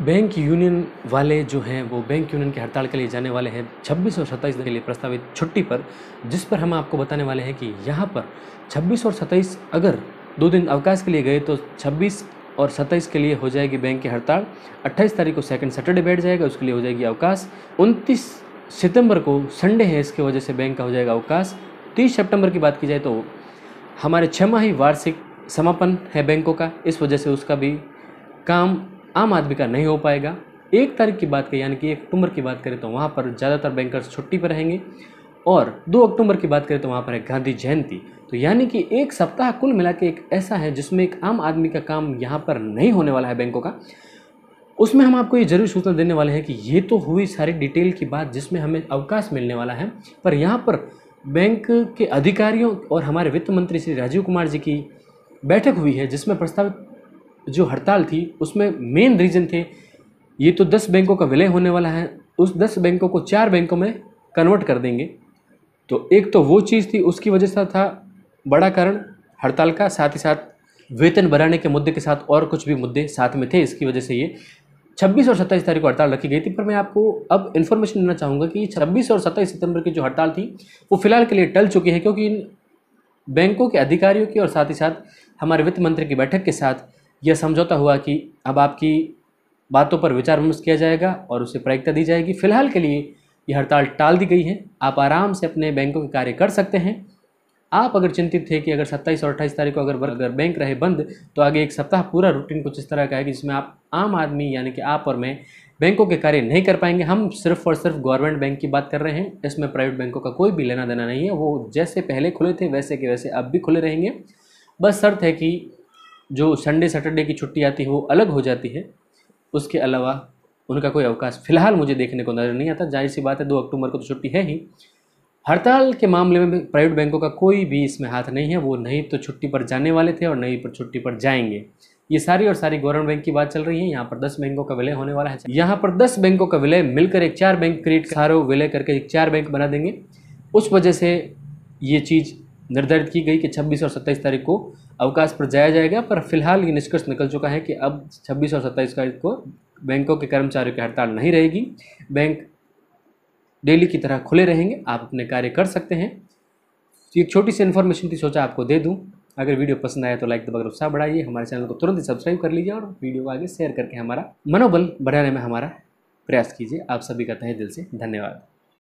bank union वाले जो हैं वो बैंक यूनियन की हड़ताल के लिए जाने वाले हैं छब्बीस और सत्ताईस दिन के लिए प्रस्तावित छुट्टी पर जिस पर हम आपको बताने वाले हैं कि यहाँ पर छब्बीस और 27 अगर दो दिन अवकाश के लिए गए तो छब्बीस और 27 के लिए हो जाएगी बैंक की हड़ताल 28 तारीख को सेकंड सैटरडे बैठ जाएगा उसके लिए हो जाएगी अवकाश उनतीस सितंबर को संडे है इसके वजह से बैंक का हो जाएगा अवकाश तीस सेप्टेम्बर की बात की जाए तो हमारे छमाही वार्षिक समापन है बैंकों का इस वजह से उसका भी काम आम आदमी का नहीं हो पाएगा एक तारीख की बात करें यानी कि एक अक्टूबर की बात करें तो वहाँ पर ज़्यादातर बैंकर्स छुट्टी पर रहेंगे और दो अक्टूबर की बात करें तो वहाँ पर है गांधी जयंती तो यानी कि एक सप्ताह कुल मिला के एक ऐसा है जिसमें एक आम आदमी का काम यहाँ पर नहीं होने वाला है बैंकों का उसमें हम आपको ये जरूर सूचना देने वाले हैं कि ये तो हुई सारी डिटेल की बात जिसमें हमें अवकाश मिलने वाला है पर यहाँ पर बैंक के अधिकारियों और हमारे वित्त मंत्री श्री राजीव कुमार जी की बैठक हुई है जिसमें प्रस्तावित जो हड़ताल थी उसमें मेन रीज़न थे ये तो दस बैंकों का विलय होने वाला है उस दस बैंकों को चार बैंकों में कन्वर्ट कर देंगे तो एक तो वो चीज़ थी उसकी वजह से था बड़ा कारण हड़ताल का साथ ही साथ वेतन बढ़ाने के मुद्दे के साथ और कुछ भी मुद्दे साथ में थे इसकी वजह से ये 26 और 27 तारीख को हड़ताल रखी गई थी पर मैं आपको अब इन्फॉर्मेशन देना चाहूँगा कि 26 और 27 सितंबर की जो हड़ताल थी वो फिलहाल के लिए टल चुकी है क्योंकि इन बैंकों के अधिकारियों की और साथ ही साथ हमारे वित्त मंत्री की बैठक के साथ यह समझौता हुआ कि अब आपकी बातों पर विचार विमर्श किया जाएगा और उसे प्रायिकता दी जाएगी फिलहाल के लिए यह हड़ताल टाल दी गई है आप आराम से अपने बैंकों के कार्य कर सकते हैं आप अगर चिंतित थे कि अगर 27 और 28 तारीख को अगर अगर बैंक रहे बंद तो आगे एक सप्ताह पूरा रूटीन कुछ इस तरह का है कि जिसमें आप आम आदमी यानी कि आप और मैं बैंकों के कार्य नहीं कर पाएंगे हम सिर्फ और सिर्फ गवर्नमेंट बैंक की बात कर रहे हैं इसमें प्राइवेट बैंकों का कोई भी लेना देना नहीं है वो जैसे पहले खुले थे वैसे के वैसे अब भी खुले रहेंगे बस शर्त है कि जो संडे सैटरडे की छुट्टी आती है वो अलग हो जाती है उसके अलावा उनका कोई अवकाश फिलहाल मुझे देखने को नज़र नहीं आता जाहिर सी बात है दो अक्टूबर को तो छुट्टी है ही हड़ताल के मामले में प्राइवेट बैंकों का कोई भी इसमें हाथ नहीं है वो नहीं तो छुट्टी पर जाने वाले थे और नहीं पर छुट्टी पर जाएंगे ये सारी और सारी गवर्नमेंट बैंक की बात चल रही है यहाँ पर दस बैंकों का विलय होने वाला है यहाँ पर दस बैंकों का विलय मिलकर एक चार बैंक क्रिएट सारो विलय करके एक चार बैंक बना देंगे उस वजह से ये चीज़ निर्धारित की गई कि 26 और 27 तारीख को अवकाश पर जाया जाएगा पर फिलहाल ये निष्कर्ष निकल चुका है कि अब 26 और 27 तारीख को बैंकों के कर्मचारियों की हड़ताल नहीं रहेगी बैंक डेली की तरह खुले रहेंगे आप अपने कार्य कर सकते हैं तो एक छोटी सी इन्फॉर्मेशन थी सोचा आपको दे दूँ अगर वीडियो पसंद आया तो लाइक दबाकर उत्साह बढ़ाइए हमारे चैनल को तुरंत ही सब्सक्राइब कर लीजिए और वीडियो को आगे शेयर करके हमारा मनोबल बढ़ाने में हमारा प्रयास कीजिए आप सभी का तहे दिल से धन्यवाद